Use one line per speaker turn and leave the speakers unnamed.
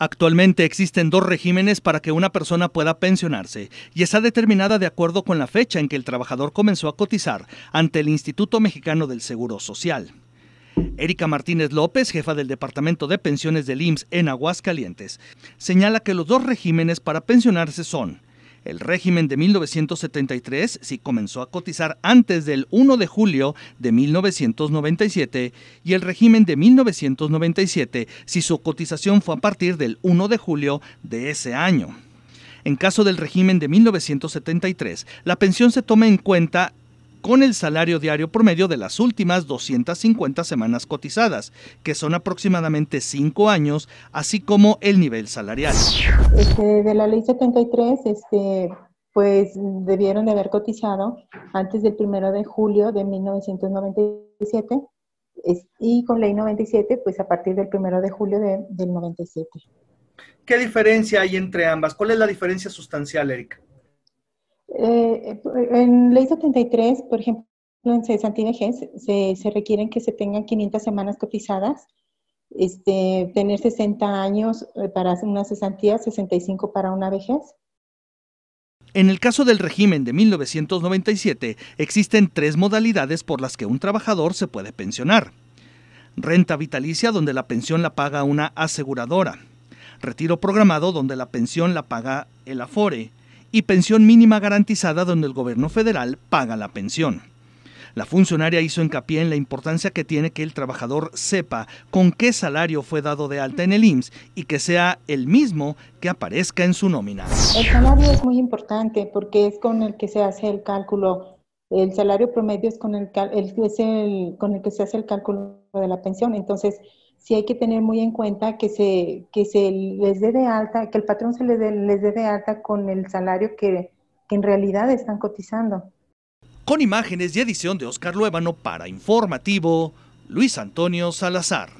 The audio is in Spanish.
Actualmente existen dos regímenes para que una persona pueda pensionarse y está determinada de acuerdo con la fecha en que el trabajador comenzó a cotizar ante el Instituto Mexicano del Seguro Social. Erika Martínez López, jefa del Departamento de Pensiones del IMSS en Aguascalientes, señala que los dos regímenes para pensionarse son el régimen de 1973 si comenzó a cotizar antes del 1 de julio de 1997 y el régimen de 1997 si su cotización fue a partir del 1 de julio de ese año. En caso del régimen de 1973, la pensión se toma en cuenta con el salario diario promedio de las últimas 250 semanas cotizadas, que son aproximadamente 5 años, así como el nivel salarial.
Este, de la ley 73, este, pues debieron de haber cotizado antes del 1 de julio de 1997 y con ley 97, pues a partir del 1 de julio de, del 97.
¿Qué diferencia hay entre ambas? ¿Cuál es la diferencia sustancial, Erika?
Eh, en Ley 73, por ejemplo, en cesantía vejez, se, se, requieren que se tengan 500 semanas cotizadas, este, tener 60 años eh, para una cesantía, 65 para una vejez.
En el caso del régimen de 1997, existen tres modalidades por las que un trabajador se puede pensionar. Renta vitalicia, donde la pensión la paga una aseguradora. Retiro programado, donde la pensión la paga el Afore y pensión mínima garantizada donde el gobierno federal paga la pensión. La funcionaria hizo hincapié en la importancia que tiene que el trabajador sepa con qué salario fue dado de alta en el IMSS y que sea el mismo que aparezca en su nómina. El
salario es muy importante porque es con el que se hace el cálculo. El salario promedio es con el, es con el que se hace el cálculo de la pensión. Entonces, sí hay que tener muy en cuenta que se, que se les dé de alta, que el patrón se les dé, les dé de alta con el salario que, que en realidad están cotizando.
Con imágenes y edición de Oscar Luébano para Informativo, Luis Antonio Salazar.